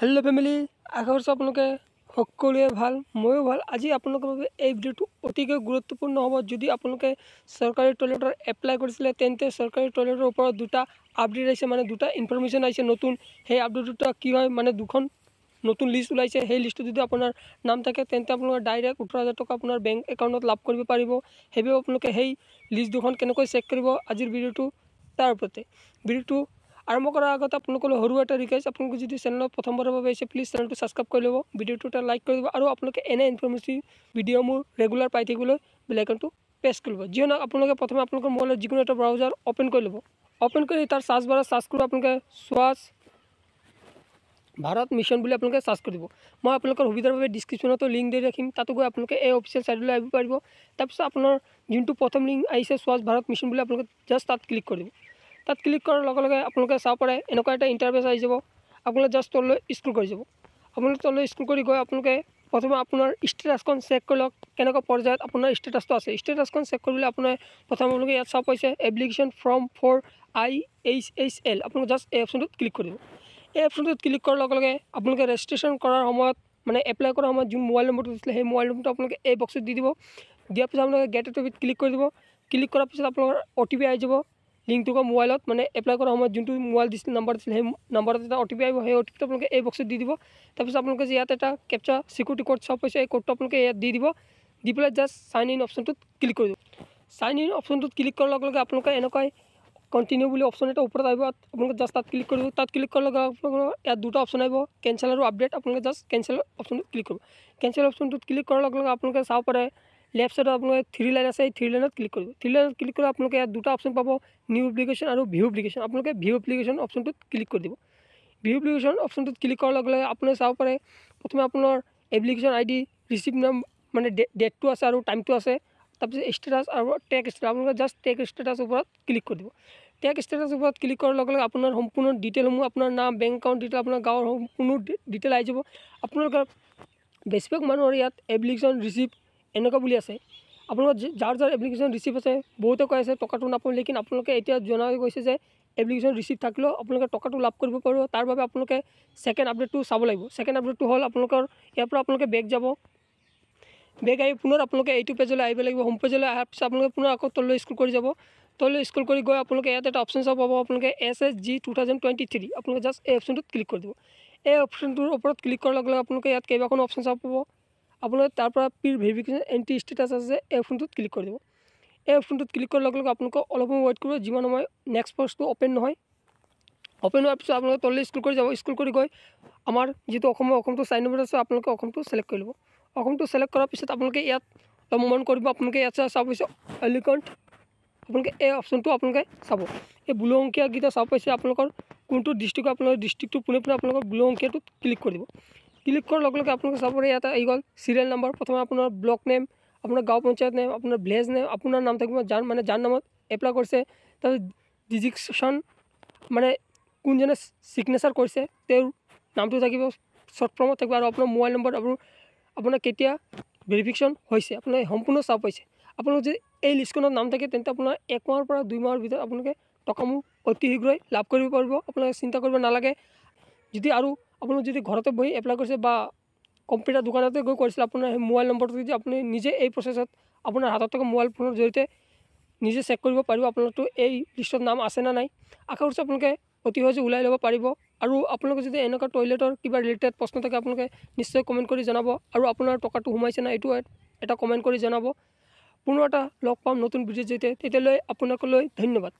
hello' family আশা কৰিছোঁ আপোনালোকে সকলোৱে ভাল ময়ো ভাল আজি আপোনালোকৰ বাবে এই ভিডিঅ'টো অতিকৈ গুৰুত্বপূৰ্ণ হ'ব যদি আপোনালোকে চৰকাৰী টয়লেটৰ এপ্লাই কৰিছিলে তেন্তে চৰকাৰী টয়লেটৰ ওপৰত দুটা আপডেট আহিছে মানে দুটা ইনফৰ্মেশ্যন আহিছে নতুন সেই আপডেট দুটা কি হয় মানে দুখন নতুন লিষ্ট ওলাইছে সেই লিষ্টত যদি আপোনাৰ নাম থাকে তেন্তে আপোনালোকে ডাইৰেক্ট ওঠৰ হাজাৰ টকা আপোনাৰ বেংক একাউণ্টত লাভ কৰিব পাৰিব সেইবাবে আপোনালোকে সেই লিষ্ট দুখন কেনেকৈ চেক কৰিব আজিৰ ভিডিঅ'টো তাৰ ওপৰতে ভিডিঅ'টো আৰম্ভ কৰাৰ আগতে আপোনালোকলৈ সৰু এটা ৰিকুৱেষ্ট আপোনালোকে যদি চেনেলত প্ৰথমবাৰৰ বাবে আহিছে প্লিজ চেনেলটো ছাবস্ক্ৰাইব কৰি ল'ব ভিডিঅ'টো এটা লাইক কৰি দিব আৰু আপোনালোকে এনে ইনফৰ্মেশ্যন ভিডিঅ' মোৰ ৰেগুলাৰ পাই থাকিবলৈ বেলেগটো প্ৰেছ কৰিব যি নহওক আপোনালোকে প্ৰথমে আপোনালোকৰ মোবাইলত যিকোনো এটা ব্ৰাউজাৰ অ'পেন কৰি ল'ব অ'পেন কৰি তাৰ চাৰ্চ বাৰত চাৰ্চ কৰিব আপোনালোকে চোৱাচ ভাৰত মিছন বুলি আপোনালোকে চাৰ্চ কৰি দিব মই আপোনালোকৰ সুবিধাৰ বাবে ডিছক্ৰিপশ্যনতো লিংক দি ৰাখিম তাতো গৈ আপোনালোকে এই অফিচিয়েল চাইডলৈ আহিব পাৰিব তাৰপিছত আপোনাৰ যোনটো প্ৰথম লিংক আহিছে স্বচ্ছ ভাৰত মিছন বুলি আপোনালোকে জাষ্ট তাত ক্লিক কৰি দিব তাত ক্লিক কৰাৰ লগে লগে আপোনালোকে চাব পাৰে এনেকুৱা এটা ইণ্টাৰভেচ আহি যাব আপোনালোকে জাষ্ট তললৈ স্ক্ৰুল কৰি যাব আপোনালোকে তললৈ স্ক্ৰুল কৰি গৈ আপোনালোকে প্ৰথমে আপোনাৰ ষ্টেটাছখন চেক কৰি লওক কেনেকুৱা পৰ্যায়ত আপোনাৰ ষ্টেটাছটো আছে ষ্টেটাছখন চেক কৰিবলৈ আপোনাৰ প্ৰথম আপোনালোকে ইয়াত চাব পাইছে application form for I H H L আপোনালোকে জাষ্ট এই অপশ্যনটোত ক্লিক কৰি দিব এই অপশ্যনটোত ক্লিক কৰাৰ লগে লগে আপোনালোকে ৰেজিষ্ট্ৰেশ্যন কৰাৰ সময়ত মানে এপ্লাই কৰাৰ সময়ত যোন মোবাইল নম্বৰটো দিছিলে সেই মোবাইল নম্বৰটো আপোনালোকে এই বক্সত দি দিব দিয়াৰ পিছত আপোনালোকে গেট এ ক্লিক কৰি দিব ক্লিক কৰাৰ পিছত আপোনালোকৰ অ' টি পি আহি যাব লিংকটো মোবাইলত মানে এপ্লাই কৰাৰ সময়ত যোনটো মোবাইল দিছিল নাম্বাৰ দিছিল সেই নাম্বাৰত এটা অ' টি পি আহিব সেই অ' টি পিটো আপোনালোকে এই বক্সত দি দিব তাৰপিছত আপোনালোকে ইয়াত এটা কেপচা চিকিউৰিটি কোড চব পাইছে এই কোডটো আপোনালোকে ইয়াত দি দিব দি পেলাই জাষ্ট চাইন ইন অপশ্যনটোত ক্লিক কৰি দিব চাইন ইন অপশ্যনটোত ক্লিক কৰাৰ লগে লগে আপোনালোকে এনেকুৱাই কণ্টিনিউ বুলি অপশ্যন এটা ওপৰত আহিব আপোনালোকে জাষ্ট তাত ক্লিক কৰিব তাত ক্লিক কৰাৰ লগে লগে আপোনালোকৰ ইয়াত দুটা অপশ্যন আহিব কেঞ্চেল আৰু আপডেট আপোনালোকে জাষ্ট কেঞ্চেল অপশ্যনটোত ক্লিক কৰিব কেঞ্চেল অপশ্যনটোত ক্লিক কৰাৰ লগে লগে আপোনালোকে চাব পাৰে লেফ্ট চাইডত আপোনালোকে থ্ৰী লাইন আছে এই থ্ৰী লাইনত ক্লিক কৰিব থ্ৰী লাইনত ক্লিক কৰিলে আপোনালোকে ইয়াত দুটা অপশ্যন পাব নিউ এপ্লিকেশ্যন আৰু ভিউ এপ্লিকেশ্যন আপোনালোকে ভিউ এপ্লিকেশ্যন অপশ্যনটোত ক্লিক কৰি দিব ভিউ এপ্লিকেশ্যন অপশ্যনটোত ক্লিক কৰাৰ লগে লগে আপোনালোকে চাব পাৰে প্ৰথমে আপোনাৰ এপ্লিকেশ্যন আই ডি ৰিচিপ্ট নাম মানে ডেটটো আছে আৰু টাইমটো আছে তাৰপিছত ষ্টেটাছ আৰু টেক ষ্টেটাছ আপোনালোকে জাষ্ট টেক ষ্টেটাছৰ ওপৰত ক্লিক কৰি দিব টেক ষ্টেটাছৰ ওপৰত ক্লিক কৰাৰ লগে লগে আপোনাৰ সম্পূৰ্ণ ডিটেইলসমূহ আপোনাৰ নাম বেংক একাউণ্ট ডিটেইল আপোনাৰ গাঁৱৰ সম্পূৰ্ণ ডিটেইল আহি যাব আপোনালোকৰ বেছিভাগ মানুহৰ ইয়াত এপ্লিকেশ্যন ৰিচিপ্ট এনেকুৱা বুলি আছে আপোনালোকৰ যাৰ যাৰ এপ্লিকেশ্যন ৰিচিভ আছে বহুতে কৈ আছে টকাটো নাপাম লেকিন আপোনালোকে এতিয়া জনাই গৈছে যে এপ্লিকেশ্যন ৰিচিভ থাকিলেও আপোনালোকে টকাটো লাভ কৰিব পাৰিব তাৰ বাবে আপোনালোকে ছেকেণ্ড আপডেটটো চাব লাগিব ছেকেণ্ড আপডেটটো হ'ল আপোনালোকৰ ইয়াৰ পৰা আপোনালোকে বেগ যাব বেগ আহি পুনৰ আপোনালোকে এইটো পেজলৈ আহিব লাগিব হোম পেজলৈ অহাৰ পিছত আপোনালোকে পুনৰ আকৌ তললৈ স্কুল কৰি যাব তললৈ স্কুল কৰি গৈ আপোনালোকে ইয়াত এটা অপশ্যন চাব পাব আপোনালোকে S S G two thousand twenty three আপোনালোকে জাষ্ট এই অপশ্যনটোত ক্লিক কৰি দিব এই অপশ্যনটোৰ ওপৰত ক্লিক কৰাৰ লগে লগে আপোনালোকে ইয়াত কেইবাখনো অপশ্যন চাব পাব আপোনালোকে তাৰ পৰা পিৰ ভেৰিফিকেশ্যন এণ্ট্ৰি ষ্টেটাছ আছে এই অপশ্যনটোত ক্লিক কৰি দিব এই অপশ্যনটোত ক্লিক কৰাৰ লগে লগে আপোনালোকে অলপ সময় ৱেইট কৰিব যিমান সময় নেক্সট পষ্টটো অ'পেন নহয় অ'পেন হোৱাৰ পিছত আপোনালোকে তললৈ স্কুল কৰি যাব স্কুল কৰি গৈ আমাৰ যিটো অসমৰ অসমটো চাৰি নম্বৰ আছে আপোনালোকে অসমটো চিলেক্ট কৰি ল'ব অসমটো চিলেক্ট কৰাৰ পিছত আপোনালোকে ইয়াত অলপ মন কৰিব আপোনালোকে ইয়াত চাই চাব পাইছে এলিকণ্ট আপোনালোকে এই অপশ্যনটো আপোনালোকে চাব এই ব্লু অংকীয়াকেইটা চাব পাইছে আপোনালোকৰ কোনটো ডিষ্ট্ৰিক্ট আপোনালোকৰ ডিষ্ট্ৰিক্টটো পোনে পোনে আপোনালোকৰ ব্লু অংকীয়াটোত ক্লিক কৰি দিব ক্লিক কৰাৰ লগে লগে আপোনালোকে চাব পাৰে ইয়াতে আহি গ'ল চিৰিয়েল নম্বৰ প্ৰথমে আপোনাৰ ব্লক নেম আপোনাৰ গাঁও পঞ্চায়ত নেম আপোনাৰ ভিলেজ নেম আপোনাৰ নাম থাকিব যাৰ মানে যাৰ নামত এপ্লাই কৰিছে তাৰ ডিজিকশ্যন মানে কোনজনে ছিগনেচাৰ কৰিছে তেওঁৰ নামটো থাকিব শ্বৰ্ট ফৰ্মত থাকিব আৰু আপোনাৰ মোবাইল নম্বৰ আৰু আপোনাৰ কেতিয়া ভেৰিফিকেশ্যন হৈছে আপোনাৰ সম্পূৰ্ণ চাব পাইছে আপোনালোক যদি এই লিষ্টখনত নাম থাকে তেন্তে আপোনাৰ একমাহৰ পৰা দুই মাহৰ ভিতৰত আপোনালোকে টকাসমূহ অতি শীঘ্ৰই লাভ কৰিব পাৰিব আপোনালোকে চিন্তা কৰিব নালাগে যদি আৰু আপোনালোক যদি ঘৰতে বহি এপ্লাই কৰিছে বা কম্পিউটাৰ দোকানতে গৈ কৰিছিল আপোনাৰ সেই মোবাইল নম্বৰটো যদি আপুনি নিজে এই প্ৰচেছত আপোনাৰ হাতত থকা মোবাইল ফোনৰ জৰিয়তে নিজে চেক কৰিব পাৰিব আপোনালোকতো এই লিষ্টত নাম আছে নে নাই আশা কৰিছোঁ আপোনালোকে অতি সহজে ওলাই ল'ব পাৰিব আৰু আপোনালোকে যদি এনেকুৱা টয়লেটৰ কিবা ৰিলেটেড প্ৰশ্ন থাকে আপোনালোকে নিশ্চয় কমেণ্ট কৰি জনাব আৰু আপোনাৰ টকাটো সোমাইছে নাই এইটো এটা কমেণ্ট কৰি জনাব পুনৰ এটা লগ পাম নতুন ভিডিঅ'ৰ জৰিয়তে তেতিয়ালৈ আপোনালোকলৈ ধন্যবাদ